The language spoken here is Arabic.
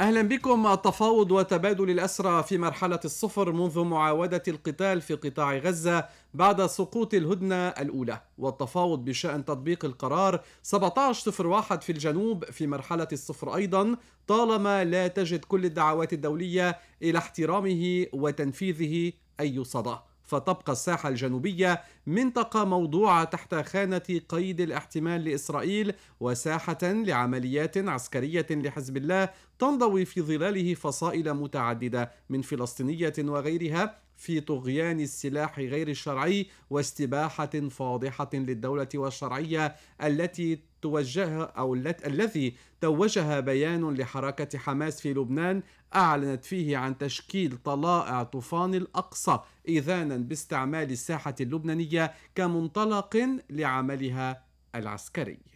اهلا بكم التفاوض وتبادل الاسرى في مرحله الصفر منذ معاوده القتال في قطاع غزه بعد سقوط الهدنه الاولى والتفاوض بشان تطبيق القرار 1701 في الجنوب في مرحله الصفر ايضا طالما لا تجد كل الدعوات الدوليه الى احترامه وتنفيذه اي صدى فتبقى الساحة الجنوبية منطقة موضوعة تحت خانة قيد الاحتمال لإسرائيل وساحة لعمليات عسكرية لحزب الله تنضوي في ظلاله فصائل متعددة من فلسطينية وغيرها في طغيان السلاح غير الشرعي واستباحة فاضحة للدولة والشرعية التي توجه أو الذي توجه بيان لحركة حماس في لبنان أعلنت فيه عن تشكيل طلائع طوفان الأقصى إذانا باستعمال الساحة اللبنانية كمنطلق لعملها العسكري